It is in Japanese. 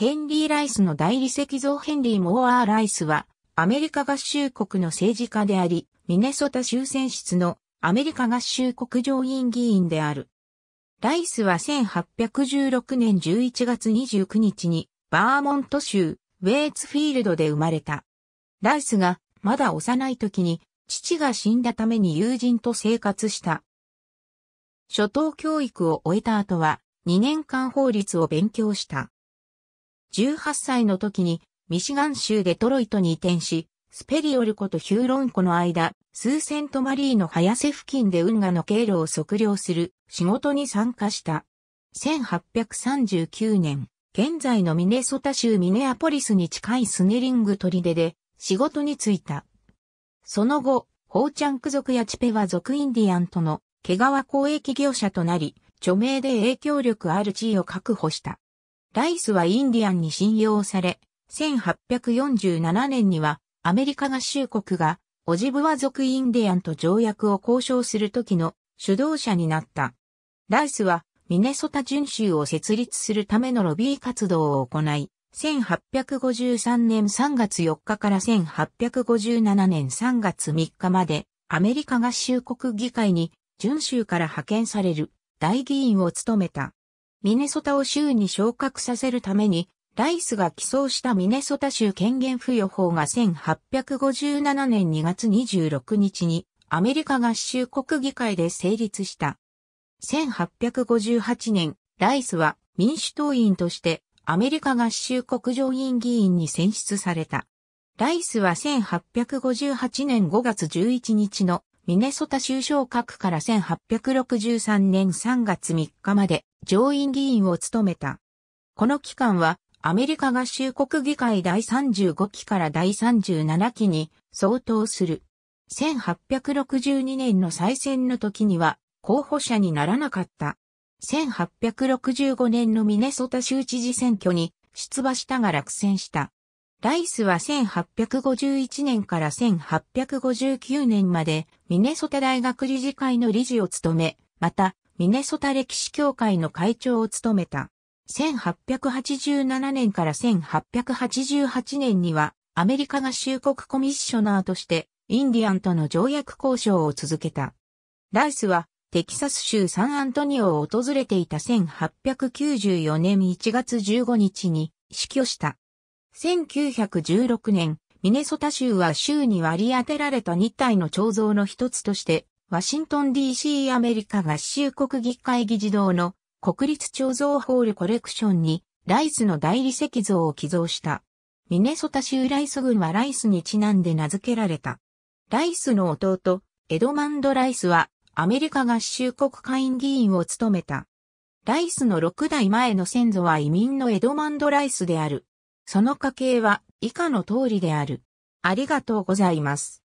ヘンリー・ライスの大理石像ヘンリー・モーアー・ライスは、アメリカ合衆国の政治家であり、ミネソタ州選出のアメリカ合衆国上院議員である。ライスは1816年11月29日にバーモント州ウェイツフィールドで生まれた。ライスがまだ幼い時に父が死んだために友人と生活した。初等教育を終えた後は2年間法律を勉強した。18歳の時にミシガン州デトロイトに移転し、スペリオル湖とヒューロン湖の間、スーセントマリーの早瀬付近で運河の経路を測量する仕事に参加した。1839年、現在のミネソタ州ミネアポリスに近いスネリング砦で仕事に就いた。その後、ホーチャンク族やチペワ族インディアンとの毛皮交易業者となり、著名で影響力ある地位を確保した。ライスはインディアンに信用され、1847年にはアメリカ合衆国がオジブワ族インディアンと条約を交渉する時の主導者になった。ライスはミネソタ巡州を設立するためのロビー活動を行い、1853年3月4日から1857年3月3日までアメリカ合衆国議会に巡州から派遣される大議員を務めた。ミネソタを州に昇格させるために、ライスが起草したミネソタ州権限付与法が1857年2月26日にアメリカ合衆国議会で成立した。1858年、ライスは民主党員としてアメリカ合衆国上院議員に選出された。ライスは1858年5月11日のミネソタ州昇格から1863年3月3日まで上院議員を務めた。この期間はアメリカ合衆国議会第35期から第37期に相当する。1862年の再選の時には候補者にならなかった。1865年のミネソタ州知事選挙に出馬したが落選した。ライスは1851年から1859年までミネソタ大学理事会の理事を務め、またミネソタ歴史協会の会長を務めた。1887年から1888年にはアメリカ合衆国コミッショナーとしてインディアンとの条約交渉を続けた。ライスはテキサス州サンアントニオを訪れていた1894年1月15日に死去した。1916年、ミネソタ州は州に割り当てられた2体の彫像の一つとして、ワシントン DC アメリカ合衆国議会議事堂の国立彫像ホールコレクションにライスの大理石像を寄贈した。ミネソタ州ライス軍はライスにちなんで名付けられた。ライスの弟、エドマンド・ライスはアメリカ合衆国会員議員を務めた。ライスの6代前の先祖は移民のエドマンド・ライスである。その家系は以下の通りである。ありがとうございます。